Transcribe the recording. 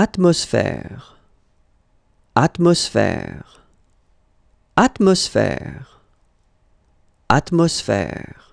Atmosphère. Atmosphère. Atmosphère. Atmosphère.